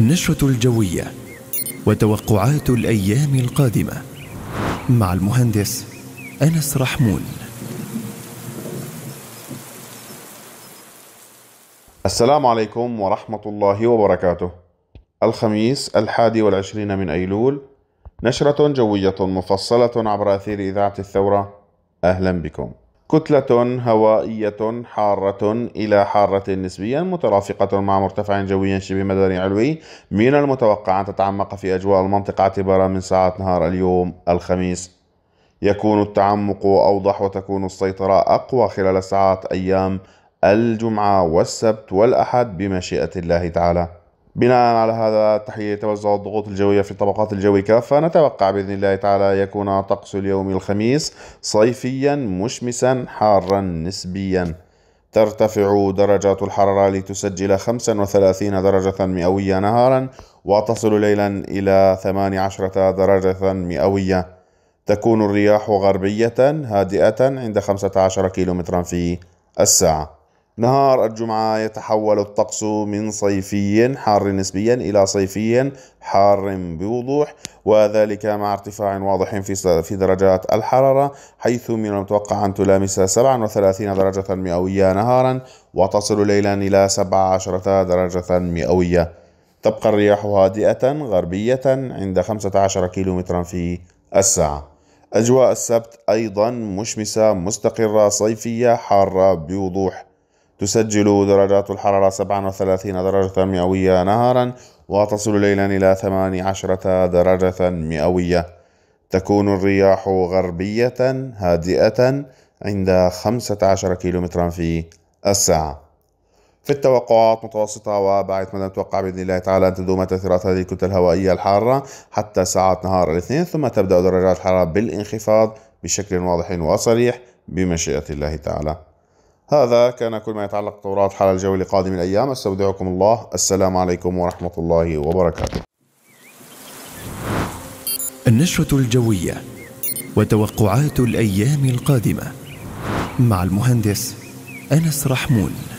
النشرة الجوية وتوقعات الأيام القادمة مع المهندس أنس رحمون السلام عليكم ورحمة الله وبركاته الخميس الحادي والعشرين من أيلول نشرة جوية مفصلة عبر أثير إذاعة الثورة أهلا بكم كتلة هوائية حارة إلى حارة نسبيا مترافقة مع مرتفع جوي شبه مداري علوي من المتوقع أن تتعمق في أجواء المنطقة اعتبارا من ساعات نهار اليوم الخميس يكون التعمق أوضح وتكون السيطرة أقوى خلال ساعات أيام الجمعة والسبت والأحد بمشيئة الله تعالى بناء على هذا تحية توزع الضغوط الجوية في الطبقات الجوي كافة نتوقع بإذن الله تعالى يكون طقس اليوم الخميس صيفيا مشمسا حارا نسبيا ترتفع درجات الحرارة لتسجل 35 درجة مئوية نهارا وتصل ليلا إلى 18 درجة مئوية تكون الرياح غربية هادئة عند 15 كيلومترا في الساعة نهار الجمعة يتحول الطقس من صيفي حار نسبيا إلى صيفي حار بوضوح وذلك مع ارتفاع واضح في في درجات الحرارة حيث من المتوقع أن تلامس 37 درجة مئوية نهارا وتصل ليلا إلى 17 درجة مئوية تبقى الرياح هادئة غربية عند 15 مترا في الساعة أجواء السبت أيضا مشمسة مستقرة صيفية حارة بوضوح تسجل درجات الحرارة 37 درجة مئوية نهارا وتصل ليلا إلى 18 درجة مئوية تكون الرياح غربية هادئة عند 15 كم في الساعة في التوقعات متوسطة وبعد مدى نتوقع بإذن الله تعالى أن تدوم تأثيرات هذه الكتلة الهوائية الحارة حتى ساعات نهار الاثنين ثم تبدأ درجات الحرارة بالانخفاض بشكل واضح وصريح بمشيئة الله تعالى هذا كان كل ما يتعلق بطورات حال الجو لقادم الأيام أستودعكم الله السلام عليكم ورحمة الله وبركاته النشرة الجوية وتوقعات الأيام القادمة مع المهندس أنس رحمون